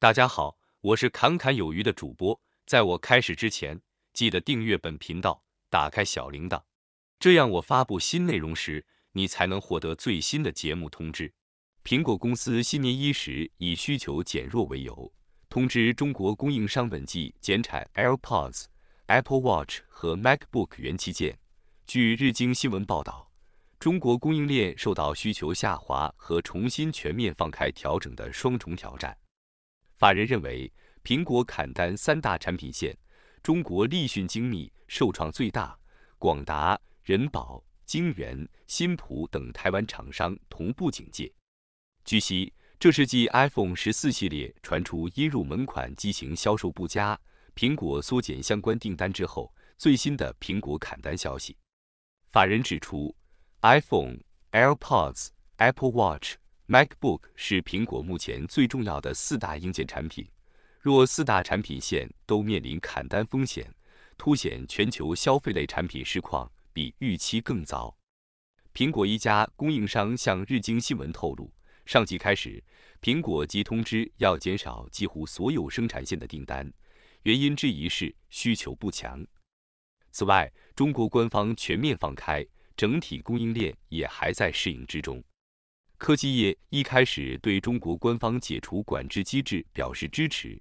大家好，我是侃侃有余的主播。在我开始之前，记得订阅本频道，打开小铃铛，这样我发布新内容时，你才能获得最新的节目通知。苹果公司新年伊始以需求减弱为由，通知中国供应商本季减产 AirPods、Apple Watch 和 MacBook 元器件。据日经新闻报道，中国供应链受到需求下滑和重新全面放开调整的双重挑战。法人认为，苹果砍单三大产品线，中国立讯精密受创最大，广达、人保、精元、新普等台湾厂商同步警戒。据悉，这是继 iPhone 十四系列传出因入门款机型销售不佳，苹果缩减相关订单之后，最新的苹果砍单消息。法人指出，iPhone、AirPods、Apple Watch。MacBook 是苹果目前最重要的四大硬件产品，若四大产品线都面临砍单风险，凸显全球消费类产品市况比预期更糟。苹果一家供应商向日经新闻透露，上季开始，苹果即通知要减少几乎所有生产线的订单，原因之一是需求不强。此外，中国官方全面放开，整体供应链也还在适应之中。科技业一开始对中国官方解除管制机制表示支持，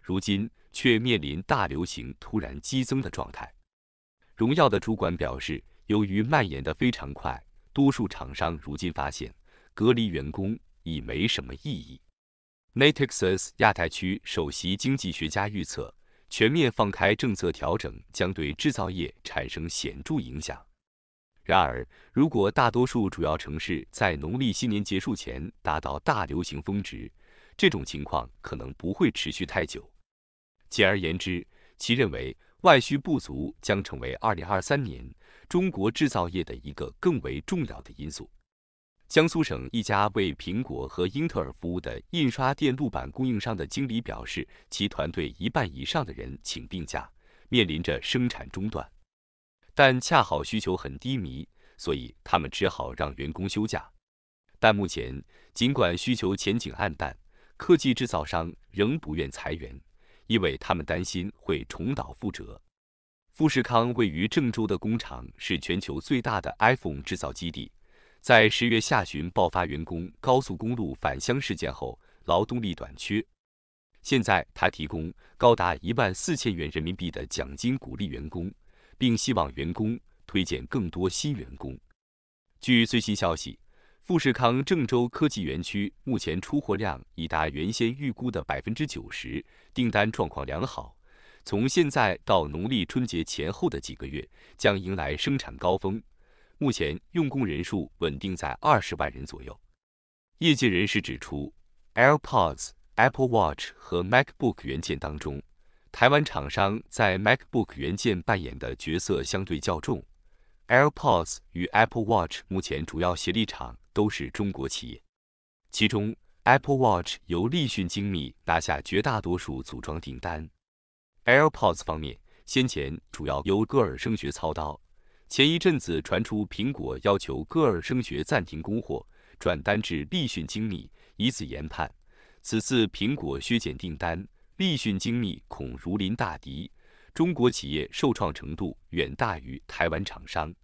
如今却面临大流行突然激增的状态。荣耀的主管表示，由于蔓延得非常快，多数厂商如今发现隔离员工已没什么意义。Natixis 亚太区首席经济学家预测，全面放开政策调整将对制造业产生显著影响。然而，如果大多数主要城市在农历新年结束前达到大流行峰值，这种情况可能不会持续太久。简而言之，其认为外需不足将成为2023年中国制造业的一个更为重要的因素。江苏省一家为苹果和英特尔服务的印刷电路板供应商的经理表示，其团队一半以上的人请病假，面临着生产中断。但恰好需求很低迷，所以他们只好让员工休假。但目前，尽管需求前景黯淡，科技制造商仍不愿裁员，因为他们担心会重蹈覆辙。富士康位于郑州的工厂是全球最大的 iPhone 制造基地。在十月下旬爆发员工高速公路返乡事件后，劳动力短缺。现在，他提供高达一万四千元人民币的奖金，鼓励员工。并希望员工推荐更多新员工。据最新消息，富士康郑州科技园区目前出货量已达原先预估的百分之九十，订单状况良好。从现在到农历春节前后的几个月，将迎来生产高峰。目前用工人数稳定在二十万人左右。业界人士指出，AirPods、Apple Watch 和 MacBook 元件当中。台湾厂商在 MacBook 元件扮演的角色相对较重，AirPods 与 Apple Watch 目前主要协力厂都是中国企业，其中 Apple Watch 由立讯精密拿下绝大多数组装订单，AirPods 方面先前主要由歌尔声学操刀，前一阵子传出苹果要求歌尔声学暂停供货，转单至立讯精密，以此研判此次苹果削减订单。立讯精密恐如临大敌，中国企业受创程度远大于台湾厂商。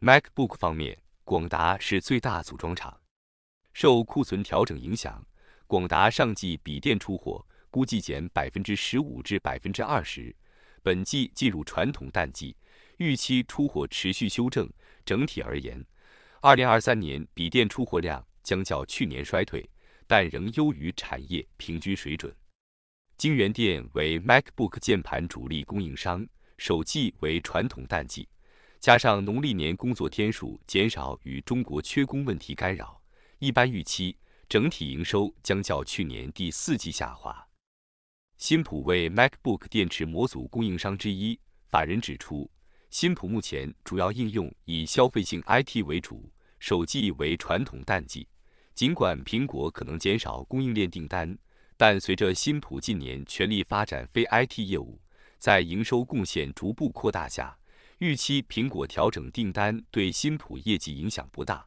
MacBook 方面，广达是最大组装厂，受库存调整影响，广达上季笔电出货估计减百分之十五至百分之二十，本季进入传统淡季，预期出货持续修正。整体而言，二零二三年笔电出货量将较去年衰退，但仍优于产业平均水准。晶圆店为 MacBook 键盘主力供应商，首季为传统淡季，加上农历年工作天数减少与中国缺工问题干扰，一般预期整体营收将较去年第四季下滑。新普为 MacBook 电池模组供应商之一，法人指出，新普目前主要应用以消费性 IT 为主，首季为传统淡季，尽管苹果可能减少供应链订单。但随着新普近年全力发展非 IT 业务，在营收贡献逐步扩大下，预期苹果调整订单对新普业绩影响不大。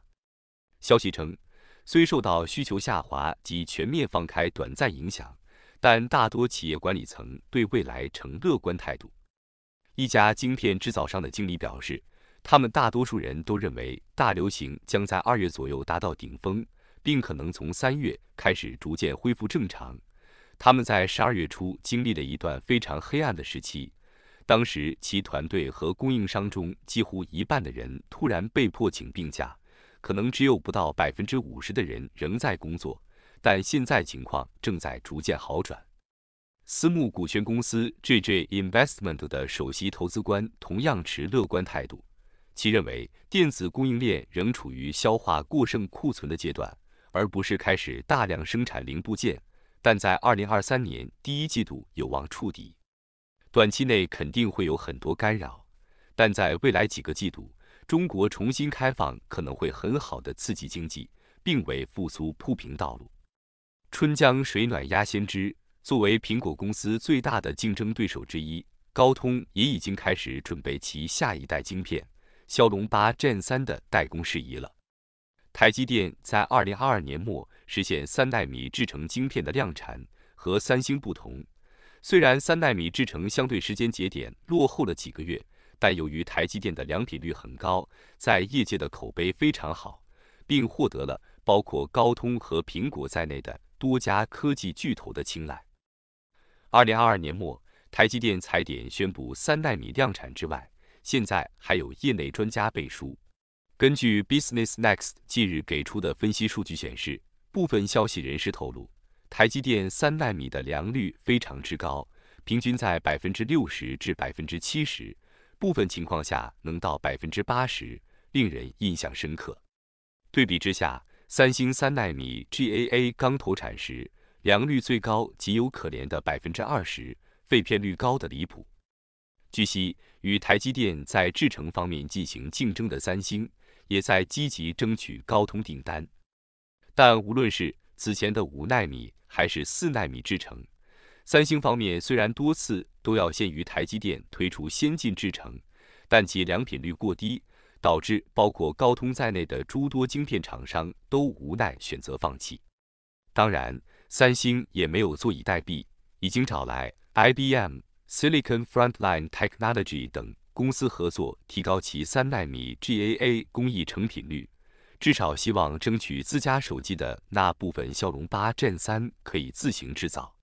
消息称，虽受到需求下滑及全面放开短暂影响，但大多企业管理层对未来呈乐观态度。一家晶片制造商的经理表示，他们大多数人都认为大流行将在二月左右达到顶峰。并可能从三月开始逐渐恢复正常。他们在十二月初经历了一段非常黑暗的时期，当时其团队和供应商中几乎一半的人突然被迫请病假，可能只有不到百分之五十的人仍在工作。但现在情况正在逐渐好转。私募股权公司 JJ Investment 的首席投资官同样持乐观态度，其认为电子供应链仍处于消化过剩库存的阶段。而不是开始大量生产零部件，但在二零二三年第一季度有望触底。短期内肯定会有很多干扰，但在未来几个季度，中国重新开放可能会很好的刺激经济，并为复苏铺平道路。春江水暖鸭先知，作为苹果公司最大的竞争对手之一，高通也已经开始准备其下一代晶片骁龙八 Gen 三的代工事宜了。台积电在二零二二年末实现三纳米制成晶片的量产，和三星不同，虽然三纳米制成相对时间节点落后了几个月，但由于台积电的良品率很高，在业界的口碑非常好，并获得了包括高通和苹果在内的多家科技巨头的青睐。二零二二年末，台积电踩点宣布三纳米量产之外，现在还有业内专家背书。根据 Business Next 近日给出的分析数据，显示部分消息人士透露，台积电三纳米的良率非常之高，平均在百分之六十至百分之七十，部分情况下能到百分之八十，令人印象深刻。对比之下，三星三纳米 GAA 刚投产时，良率最高仅有可怜的百分之二十，废片率高的离谱。据悉，与台积电在制程方面进行竞争的三星。也在积极争取高通订单，但无论是此前的五纳米还是四纳米制程，三星方面虽然多次都要先于台积电推出先进制程，但其良品率过低，导致包括高通在内的诸多晶片厂商都无奈选择放弃。当然，三星也没有坐以待毙，已经找来 IBM、Silicon Frontline Technology 等。公司合作，提高其三纳米 GAA 工艺成品率，至少希望争取自家手机的那部分骁龙八 Gen 三可以自行制造。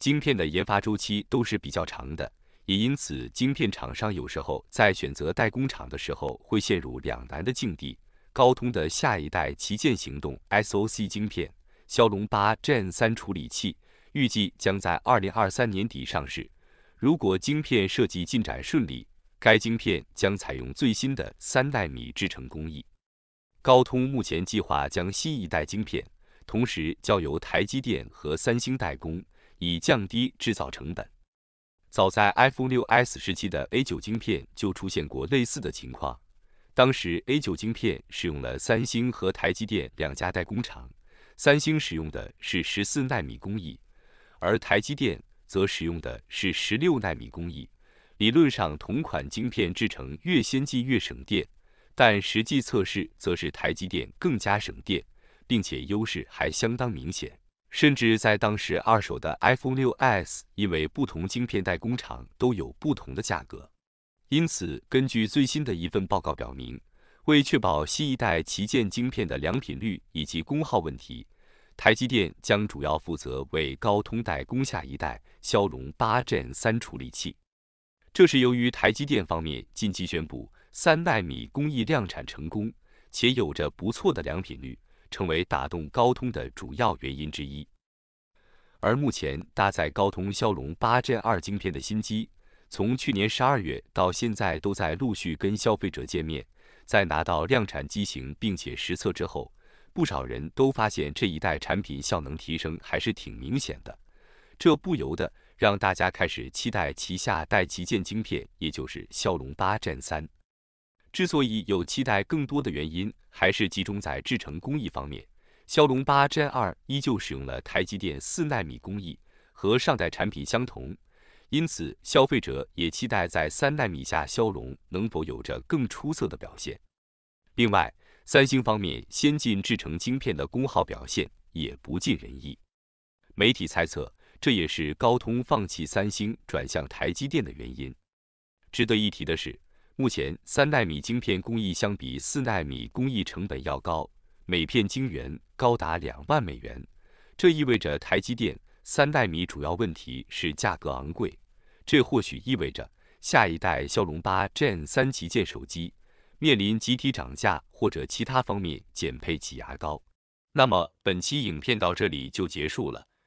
晶片的研发周期都是比较长的，也因此晶片厂商有时候在选择代工厂的时候会陷入两难的境地。高通的下一代旗舰行动 SOC 晶片骁龙八 Gen 三处理器预计将在二零二三年底上市。如果晶片设计进展顺利，该晶片将采用最新的三纳米制成工艺。高通目前计划将新一代晶片同时交由台积电和三星代工，以降低制造成本。早在 iPhone 6s 时期的 A9 晶片就出现过类似的情况，当时 A9 晶片使用了三星和台积电两家代工厂，三星使用的是十四纳米工艺，而台积电则使用的是十六纳米工艺。理论上，同款晶片制成越先进越省电，但实际测试则是台积电更加省电，并且优势还相当明显。甚至在当时，二手的 iPhone 6s 因为不同晶片代工厂都有不同的价格，因此根据最新的一份报告表明，为确保新一代旗舰晶片的良品率以及功耗问题，台积电将主要负责为高通代工下一代骁龙八 Gen 三处理器。这是由于台积电方面近期宣布三纳米工艺量产成功，且有着不错的良品率，成为打动高通的主要原因之一。而目前搭载高通骁龙八 Gen 二晶片的新机，从去年十二月到现在都在陆续跟消费者见面。在拿到量产机型并且实测之后，不少人都发现这一代产品效能提升还是挺明显的，这不由得。让大家开始期待旗下带旗舰晶片，也就是骁龙八 Gen 3。之所以有期待更多的原因，还是集中在制程工艺方面。骁龙八 Gen 2依旧使用了台积电四纳米工艺，和上代产品相同，因此消费者也期待在三纳米下骁龙能否有着更出色的表现。另外，三星方面先进制程晶片的功耗表现也不尽人意，媒体猜测。这也是高通放弃三星转向台积电的原因。值得一提的是，目前三纳米晶片工艺相比四纳米工艺成本要高，每片晶圆高达两万美元。这意味着台积电三纳米主要问题是价格昂贵。这或许意味着下一代骁龙八 Gen 三旗舰手机面临集体涨价或者其他方面减配挤牙膏。那么本期影片到这里就结束了。